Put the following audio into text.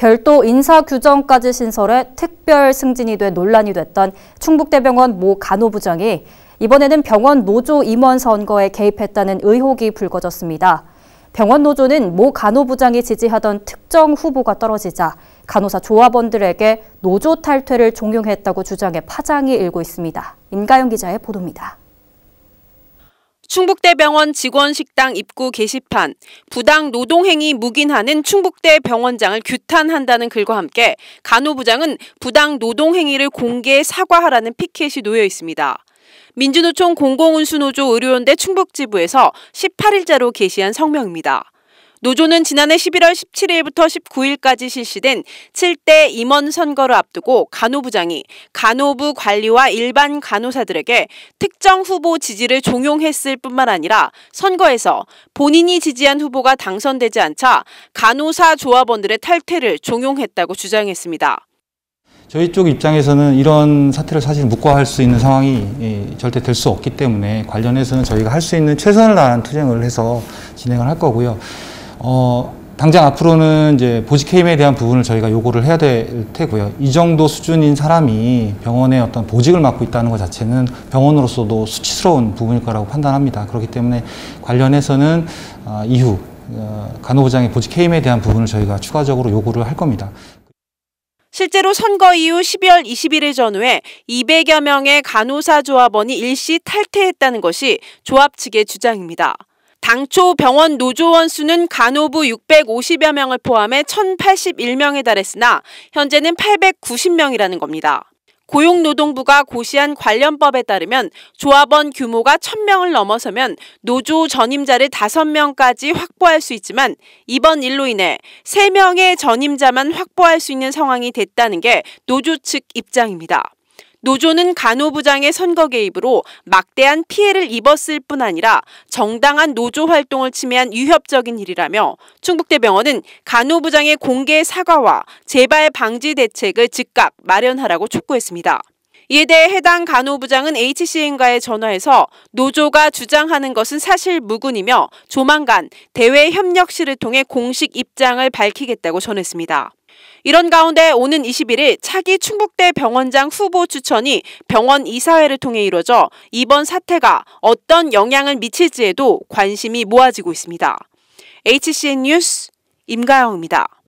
별도 인사 규정까지 신설해 특별 승진이 돼 논란이 됐던 충북대병원 모 간호부장이 이번에는 병원 노조 임원 선거에 개입했다는 의혹이 불거졌습니다. 병원 노조는 모 간호부장이 지지하던 특정 후보가 떨어지자 간호사 조합원들에게 노조 탈퇴를 종용했다고 주장해 파장이 일고 있습니다. 임가영 기자의 보도입니다. 충북대병원 직원식당 입구 게시판 부당 노동행위 묵인하는 충북대 병원장을 규탄한다는 글과 함께 간호부장은 부당 노동행위를 공개 사과하라는 피켓이 놓여 있습니다. 민주노총 공공운수노조 의료연대 충북지부에서 18일자로 게시한 성명입니다. 노조는 지난해 11월 17일부터 19일까지 실시된 7대 임원 선거를 앞두고 간호부장이 간호부 관리와 일반 간호사들에게 특정 후보 지지를 종용했을 뿐만 아니라 선거에서 본인이 지지한 후보가 당선되지 않자 간호사 조합원들의 탈퇴를 종용했다고 주장했습니다. 저희 쪽 입장에서는 이런 사태를 사실 묵과할 수 있는 상황이 예, 절대 될 수 없기 때문에 관련해서는 저희가 할 수 있는 최선을 다한 투쟁을 해서 진행을 할 거고요. 어, 당장 앞으로는 이제 보직 해임에 대한 부분을 저희가 요구를 해야 될 테고요. 이 정도 수준인 사람이 병원의 어떤 보직을 맡고 있다는 것 자체는 병원으로서도 수치스러운 부분일 거라고 판단합니다. 그렇기 때문에 관련해서는 어, 이후 어, 간호부장의 보직 해임에 대한 부분을 저희가 추가적으로 요구를 할 겁니다. 실제로 선거 이후 12월 21일 전후에 200여 명의 간호사 조합원이 일시 탈퇴했다는 것이 조합 측의 주장입니다. 당초 병원 노조원 수는 간호부 650여 명을 포함해 1,081명에 달했으나 현재는 890명이라는 겁니다. 고용노동부가 고시한 관련법에 따르면 조합원 규모가 1000명을 넘어서면 노조 전임자를 5명까지 확보할 수 있지만 이번 일로 인해 3명의 전임자만 확보할 수 있는 상황이 됐다는 게 노조 측 입장입니다. 노조는 간호부장의 선거 개입으로 막대한 피해를 입었을 뿐 아니라 정당한 노조 활동을 침해한 위협적인 일이라며 충북대병원은 간호부장의 공개 사과와 재발 방지 대책을 즉각 마련하라고 촉구했습니다. 이에 대해 해당 간호부장은 HCN과에 전화해서 노조가 주장하는 것은 사실 무근이며 조만간 대외협력실을 통해 공식 입장을 밝히겠다고 전했습니다. 이런 가운데 오는 21일 차기 충북대 병원장 후보 추천이 병원 이사회를 통해 이뤄져 이번 사태가 어떤 영향을 미칠지에도 관심이 모아지고 있습니다. HCN 뉴스 임가영입니다.